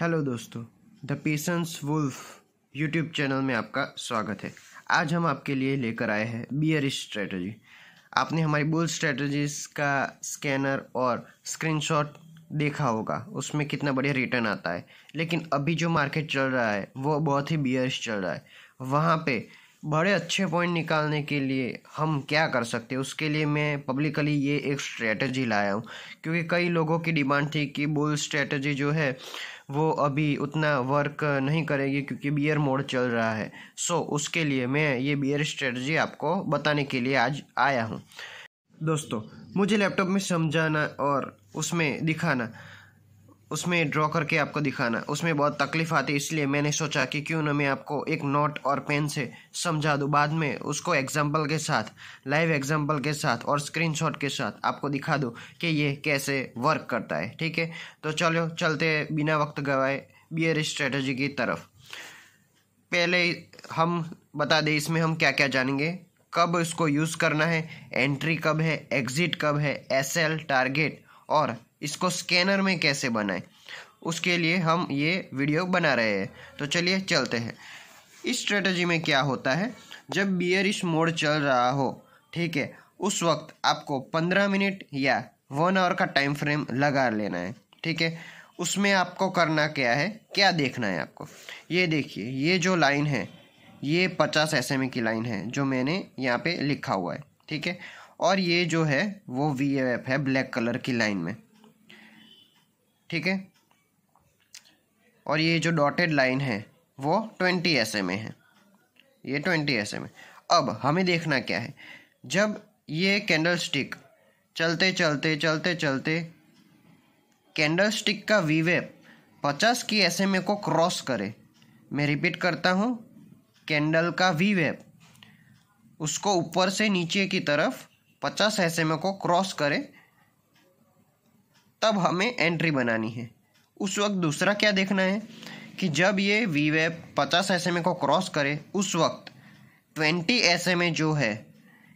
hello दोस्तों the patience wolf YouTube channel में आपका स्वागत है आज हम आपके लिए लेकर आए हैं बियर स्ट्रेटजी आपने हमारी बुल स्ट्रेटजीज का स्कैनर और स्क्रीनशॉट देखा होगा उसमें कितना बढ़िया रिटर्न आता है लेकिन अभी जो मार्केट चल रहा है वो बहुत ही बियर्स चल रहा है वहाँ पे बड़े अच्छे पॉइंट निकालने के लिए हम क्या कर सकते हैं उसके लिए मैं पब्लिकली ये एक स्ट्रेटजी लाया हूँ क्योंकि कई लोगों की डिमांड थी कि बुल स्ट्रेटजी जो है वो अभी उतना वर्क नहीं करेगी क्योंकि बियर मोड चल रहा है सो so, उसके लिए मैं ये बियर स्ट्रेटजी आपको बताने के लिए आज आया हूँ दोस्तों मुझे लैपटॉप में समझाना और उसमें दिखाना उसमें ड्रॉ करके आपको दिखाना उसमें बहुत तकलीफ़ आती इसलिए मैंने सोचा कि क्यों ना मैं आपको एक नोट और पेन से समझा दूँ बाद में उसको एग्जाम्पल के साथ लाइव एग्जाम्पल के साथ और स्क्रीनशॉट के साथ आपको दिखा दूँ कि ये कैसे वर्क करता है ठीक है तो चलो चलते बिना वक्त गवाए बियर स्ट्रेटजी की तरफ पहले हम बता दें इसमें हम क्या क्या जानेंगे कब इसको यूज़ करना है एंट्री कब है एग्ज़िट कब है एस एल टारगेट और इसको स्कैनर में कैसे बनाएं उसके लिए हम ये वीडियो बना रहे हैं तो चलिए चलते हैं इस स्ट्रेटजी में क्या होता है जब बियरिश मोड चल रहा हो ठीक है उस वक्त आपको पंद्रह मिनट या वन आवर का टाइम फ्रेम लगा लेना है ठीक है उसमें आपको करना क्या है क्या देखना है आपको ये देखिए ये जो लाइन है ये पचास एस e की लाइन है जो मैंने यहाँ पे लिखा हुआ है ठीक है और ये जो है वो वी एफ है ब्लैक कलर की लाइन में ठीक है और ये जो डॉटेड लाइन है वो ट्वेंटी एस में है ये ट्वेंटी एस में अब हमें देखना क्या है जब ये कैंडल स्टिक चलते चलते चलते चलते कैंडल स्टिक का वी वेप पचास की एस एम ए को क्रॉस करे मैं रिपीट करता हूँ कैंडल का वी वेप उसको ऊपर से नीचे की तरफ पचास एस को क्रॉस करे तब हमें एंट्री बनानी है उस वक्त दूसरा क्या देखना है कि जब ये वी वेब पचास एस को क्रॉस करे उस वक्त ट्वेंटी एस जो है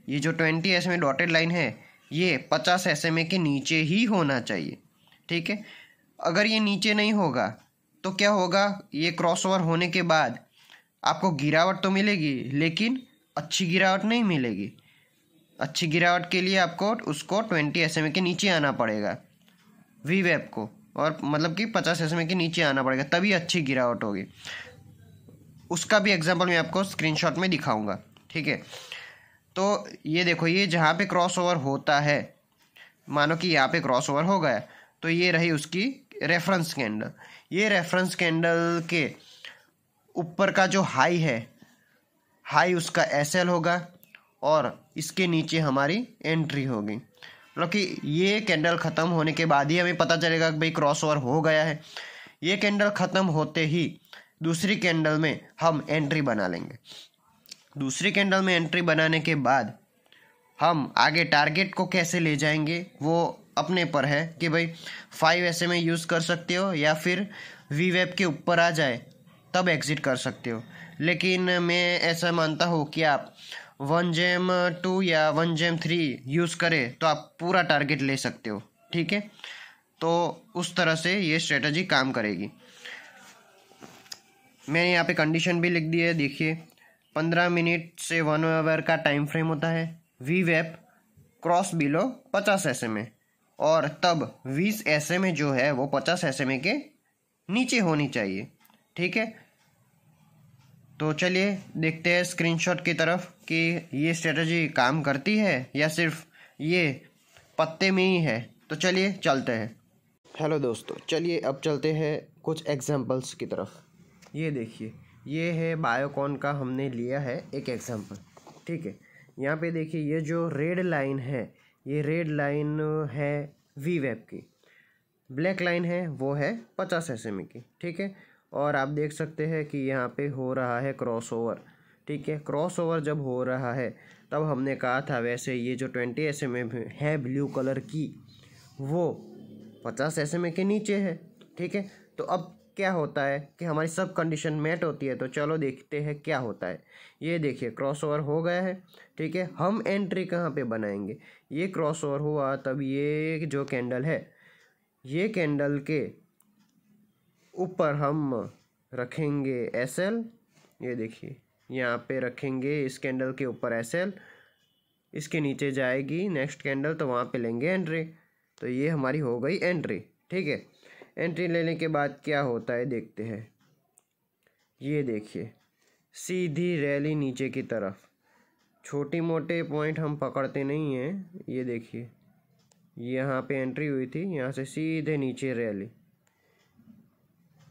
ये जो ट्वेंटी एस डॉटेड लाइन है ये पचास एस के नीचे ही होना चाहिए ठीक है अगर ये नीचे नहीं होगा तो क्या होगा ये क्रॉसओवर होने के बाद आपको गिरावट तो मिलेगी लेकिन अच्छी गिरावट नहीं मिलेगी अच्छी गिरावट के लिए आपको उसको ट्वेंटी एस के नीचे आना पड़ेगा वी वेब को और मतलब कि पचास एस के नीचे आना पड़ेगा तभी अच्छी गिरावट होगी उसका भी एग्जाम्पल मैं आपको स्क्रीनशॉट में दिखाऊंगा ठीक है तो ये देखो ये जहाँ पे ओवर होता है मानो कि यहाँ पे ओवर हो गया तो ये रही उसकी रेफरेंस कैंडल ये रेफरेंस कैंडल के ऊपर का जो हाई है हाई उसका एस होगा और इसके नीचे हमारी एंट्री होगी मतलब कि ये कैंडल ख़त्म होने के बाद ही हमें पता चलेगा कि भाई क्रॉस ओवर हो गया है ये कैंडल ख़त्म होते ही दूसरी कैंडल में हम एंट्री बना लेंगे दूसरी कैंडल में एंट्री बनाने के बाद हम आगे टारगेट को कैसे ले जाएंगे वो अपने पर है कि भाई फाइव ऐसे में यूज़ कर सकते हो या फिर वी वेब के ऊपर आ जाए तब एग्ज़िट कर सकते हो लेकिन मैं ऐसा मानता हूँ कि आप वन जेम टू या वन जेम थ्री यूज़ करें तो आप पूरा टारगेट ले सकते हो ठीक है तो उस तरह से ये स्ट्रेटजी काम करेगी मैंने यहाँ पे कंडीशन भी लिख दी है देखिए पंद्रह मिनट से वन आवर का टाइम फ्रेम होता है वी वेप क्रॉस बिलो पचास एस एम और तब बीस एस एम जो है वो पचास एस एम के नीचे होनी चाहिए ठीक है तो चलिए देखते हैं स्क्रीनशॉट की तरफ कि ये स्ट्रेटजी काम करती है या सिर्फ ये पत्ते में ही है तो चलिए चलते हैं हेलो दोस्तों चलिए अब चलते हैं कुछ एग्जांपल्स की तरफ ये देखिए ये है बायोकॉन का हमने लिया है एक एग्जांपल ठीक है यहाँ पे देखिए ये जो रेड लाइन है ये रेड लाइन है वी वेब की ब्लैक लाइन है वो है पचास एस e की ठीक है और आप देख सकते हैं कि यहाँ पे हो रहा है क्रॉसओवर ठीक है क्रॉसओवर जब हो रहा है तब हमने कहा था वैसे ये जो ट्वेंटी एस एम है ब्लू कलर की वो पचास एस एम के नीचे है ठीक है तो अब क्या होता है कि हमारी सब कंडीशन मेट होती है तो चलो देखते हैं क्या होता है ये देखिए क्रॉसओवर हो गया है ठीक है हम एंट्री कहाँ पे बनाएंगे ये क्रॉसओवर हुआ तब ये जो कैंडल है ये कैंडल के ऊपर हम रखेंगे एस एल ये देखिए यहाँ पे रखेंगे इस कैंडल के ऊपर एस एल इसके नीचे जाएगी नेक्स्ट कैंडल तो वहाँ पे लेंगे एंट्री तो ये हमारी हो गई एंट्री ठीक है एंट्री लेने के बाद क्या होता है देखते हैं ये देखिए सीधी रैली नीचे की तरफ छोटी मोटे पॉइंट हम पकड़ते नहीं हैं ये देखिए यहाँ पे एंट्री हुई थी यहाँ से सीधे नीचे रैली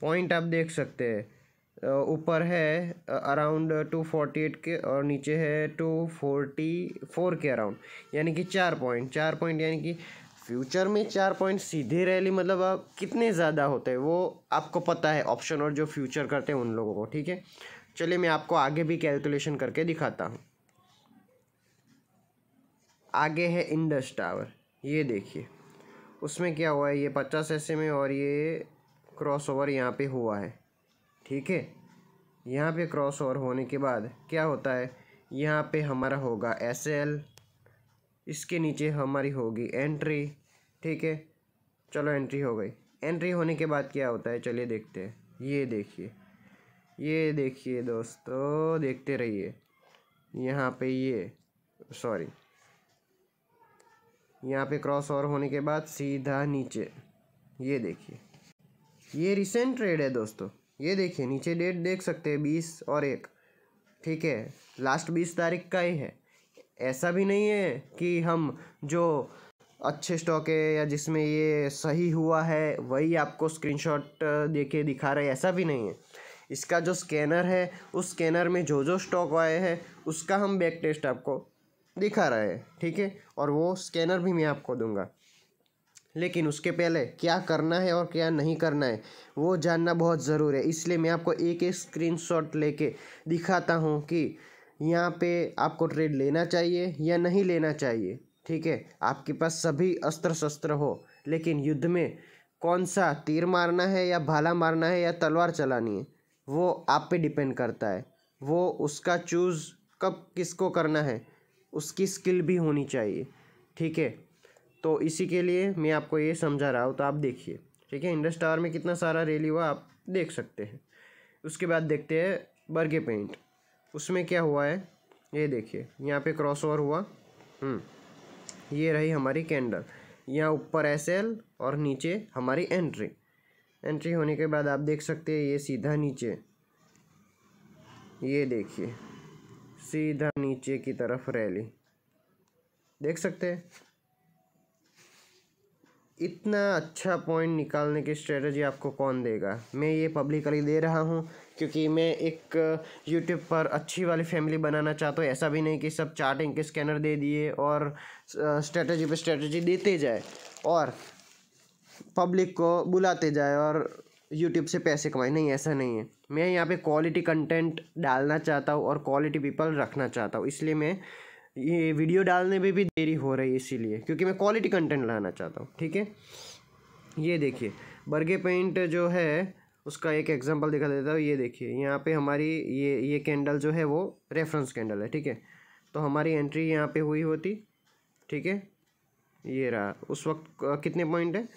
पॉइंट आप देख सकते हैं ऊपर है अराउंड टू फोर्टी एट के और नीचे है टू फोर्टी फोर के अराउंड यानी कि चार पॉइंट चार पॉइंट यानी कि फ्यूचर में चार पॉइंट सीधे रैली मतलब आप कितने ज़्यादा होते हैं वो आपको पता है ऑप्शन और जो फ्यूचर करते हैं उन लोगों को ठीक है चलिए मैं आपको आगे भी कैलकुलेशन करके दिखाता हूँ आगे है इंडस टावर ये देखिए उसमें क्या हुआ है ये पचास एस में और ये क्रॉसओवर यहाँ पे हुआ है ठीक है यहाँ पे क्रॉसओवर होने के बाद क्या होता है यहाँ पे हमारा होगा एस एल इसके नीचे हमारी होगी एंट्री ठीक है चलो एंट्री हो गई एंट्री होने के बाद क्या होता है चलिए देखते हैं ये देखिए ये देखिए दोस्तों देखते रहिए यहाँ पे ये सॉरी यहाँ पे क्रॉस ओवर होने के बाद सीधा नीचे ये देखिए ये रिसेंट ट्रेड है दोस्तों ये देखिए नीचे डेट देख सकते हैं बीस और एक ठीक है लास्ट बीस तारीख का ही है ऐसा भी नहीं है कि हम जो अच्छे स्टॉक है या जिसमें ये सही हुआ है वही आपको स्क्रीनशॉट देके दिखा रहे ऐसा भी नहीं है इसका जो स्कैनर है उस स्कैनर में जो जो स्टॉक आए हैं उसका हम बैक टेस्ट आपको दिखा रहे हैं ठीक है और वो स्कैनर भी मैं आपको दूंगा लेकिन उसके पहले क्या करना है और क्या नहीं करना है वो जानना बहुत ज़रूरी है इसलिए मैं आपको एक एक स्क्रीनशॉट लेके दिखाता हूँ कि यहाँ पे आपको ट्रेड लेना चाहिए या नहीं लेना चाहिए ठीक है आपके पास सभी अस्त्र शस्त्र हो लेकिन युद्ध में कौन सा तीर मारना है या भाला मारना है या तलवार चलानी है वो आप पे डिपेंड करता है वो उसका चूज़ कब किसको करना है उसकी स्किल भी होनी चाहिए ठीक है तो इसी के लिए मैं आपको ये समझा रहा हूँ तो आप देखिए ठीक है इंडस टावर में कितना सारा रैली हुआ आप देख सकते हैं उसके बाद देखते हैं बर्गे पेंट उसमें क्या हुआ है ये देखिए यहाँ पे क्रॉस ओवर हुआ हम्म, ये रही हमारी कैंडल यहाँ ऊपर एस एल और नीचे हमारी एंट्री एंट्री होने के बाद आप देख सकते हैं ये सीधा नीचे ये देखिए सीधा नीचे की तरफ रैली देख सकते हैं इतना अच्छा पॉइंट निकालने की स्ट्रेटजी आपको कौन देगा मैं ये पब्लिकली दे रहा हूँ क्योंकि मैं एक यूट्यूब uh, पर अच्छी वाली फैमिली बनाना चाहता हूँ ऐसा भी नहीं कि सब चार्टिंग के स्कैनर दे दिए और स्ट्रेटजी uh, पे स्ट्रेटजी देते जाए और पब्लिक को बुलाते जाए और यूट्यूब से पैसे कमाए नहीं ऐसा नहीं है मैं यहाँ पे क्वालिटी कंटेंट डालना चाहता हूँ और क्वालिटी पीपल रखना चाहता हूँ इसलिए मैं ये वीडियो डालने में भी देरी हो रही है इसीलिए क्योंकि मैं क्वालिटी कंटेंट लाना चाहता हूँ ठीक है ये देखिए बर्गे पेंट जो है उसका एक एग्जांपल दिखा देता हूँ ये देखिए यहाँ पे हमारी ये ये कैंडल जो है वो रेफरेंस कैंडल है ठीक है तो हमारी एंट्री यहाँ पे हुई होती ठीक है ये रहा उस वक्त कितने पॉइंट है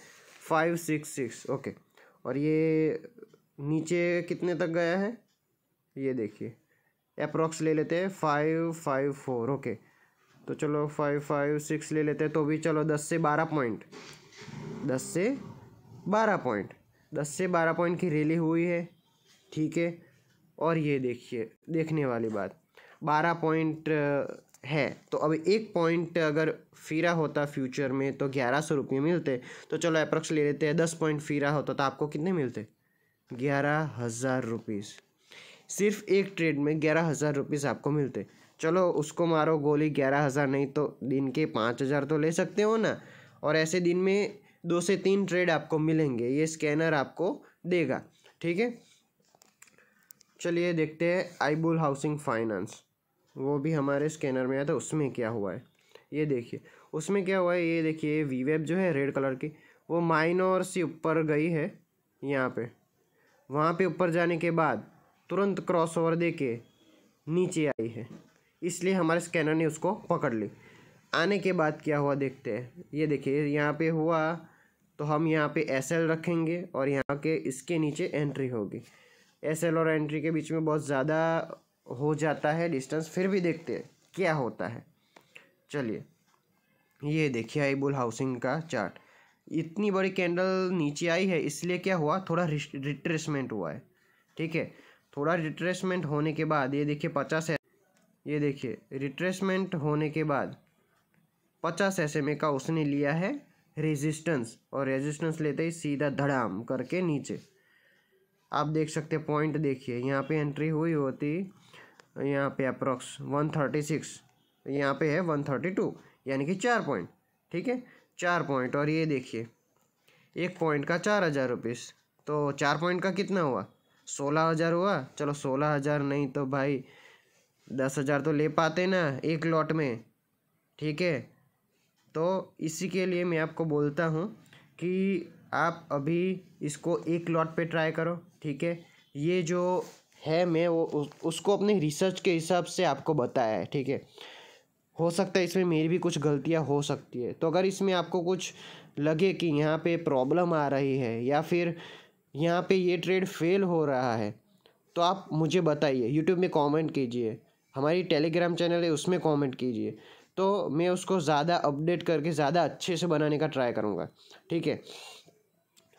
फाइव सिक्स सिक्स ओके और ये नीचे कितने तक गया है ये देखिए अप्रॉक्स ले लेते हैं फाइव फाइव फोर ओके तो चलो फाइव फाइव सिक्स ले लेते हैं तो भी चलो दस से बारह पॉइंट दस से बारह पॉइंट दस से बारह पॉइंट की रैली हुई है ठीक है और ये देखिए देखने वाली बात बारह पॉइंट है तो अब एक पॉइंट अगर फीरा होता फ्यूचर में तो ग्यारह सौ रुपये मिलते तो चलो अप्रोक्स ले लेते हैं दस पॉइंट फीरा होता तो आपको कितने मिलते ग्यारह हज़ार रुपीज़ सिर्फ एक ट्रेड में ग्यारह हज़ार रुपीज़ आपको मिलते चलो उसको मारो गोली ग्यारह हज़ार नहीं तो दिन के पाँच हज़ार तो ले सकते हो ना और ऐसे दिन में दो से तीन ट्रेड आपको मिलेंगे ये स्कैनर आपको देगा ठीक है चलिए देखते हैं आईबुल हाउसिंग फाइनेंस वो भी हमारे स्कैनर में आया था तो उसमें क्या हुआ है ये देखिए उसमें क्या हुआ है ये देखिए वी वेब जो है रेड कलर की वो माइनोर से ऊपर गई है यहाँ पे वहाँ पे ऊपर जाने के बाद तुरंत क्रॉसओवर दे के नीचे आई है इसलिए हमारे स्कैनर ने उसको पकड़ ली आने के बाद क्या हुआ देखते हैं ये देखिए यहाँ पे हुआ तो हम यहाँ पे एस एल रखेंगे और यहाँ के इसके नीचे एंट्री होगी एस एल और एंट्री के बीच में बहुत ज़्यादा हो जाता है डिस्टेंस फिर भी देखते हैं क्या होता है चलिए ये देखिए आईबुल हाउसिंग का चार्ट इतनी बड़ी कैंडल नीचे आई है इसलिए क्या हुआ थोड़ा रिट्रेसमेंट हुआ है ठीक है थोड़ा रिट्रेसमेंट होने के बाद ये देखिए पचास ये देखिए रिट्रेसमेंट होने के बाद पचास एस का उसने लिया है रेजिस्टेंस और रेजिस्टेंस लेते ही सीधा धड़ाम करके नीचे आप देख सकते पॉइंट देखिए यहाँ पे एंट्री हुई होती यहाँ पे अप्रॉक्स वन थर्टी सिक्स यहाँ पे है वन थर्टी टू यानी कि चार पॉइंट ठीक है चार पॉइंट और ये देखिए एक पॉइंट का चार हज़ार रुपीस तो चार पॉइंट का कितना हुआ सोलह हज़ार हुआ चलो सोलह हज़ार नहीं तो भाई दस हज़ार तो ले पाते ना एक लॉट में ठीक है तो इसी के लिए मैं आपको बोलता हूँ कि आप अभी इसको एक लॉट पे ट्राई करो ठीक है ये जो है मैं वो उसको अपने रिसर्च के हिसाब से आपको बताया है ठीक है हो सकता है इसमें मेरी भी कुछ गलतियाँ हो सकती है तो अगर इसमें आपको कुछ लगे कि यहाँ पे प्रॉब्लम आ रही है या फिर यहाँ पे ये ट्रेड फेल हो रहा है तो आप मुझे बताइए यूट्यूब में कमेंट कीजिए हमारी टेलीग्राम चैनल है उसमें कमेंट कीजिए तो मैं उसको ज़्यादा अपडेट करके ज़्यादा अच्छे से बनाने का ट्राई करूँगा ठीक है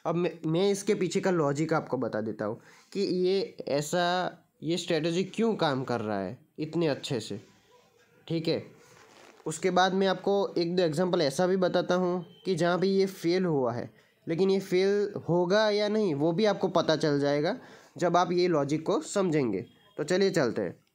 अब मैं मैं इसके पीछे का लॉजिक आपको बता देता हूँ कि ये ऐसा ये स्ट्रेटजी क्यों काम कर रहा है इतने अच्छे से ठीक है उसके बाद मैं आपको एक दो एग्जांपल ऐसा भी बताता हूँ कि जहाँ पे ये फेल हुआ है लेकिन ये फेल होगा या नहीं वो भी आपको पता चल जाएगा जब आप ये लॉजिक को समझेंगे तो चलिए चलते हैं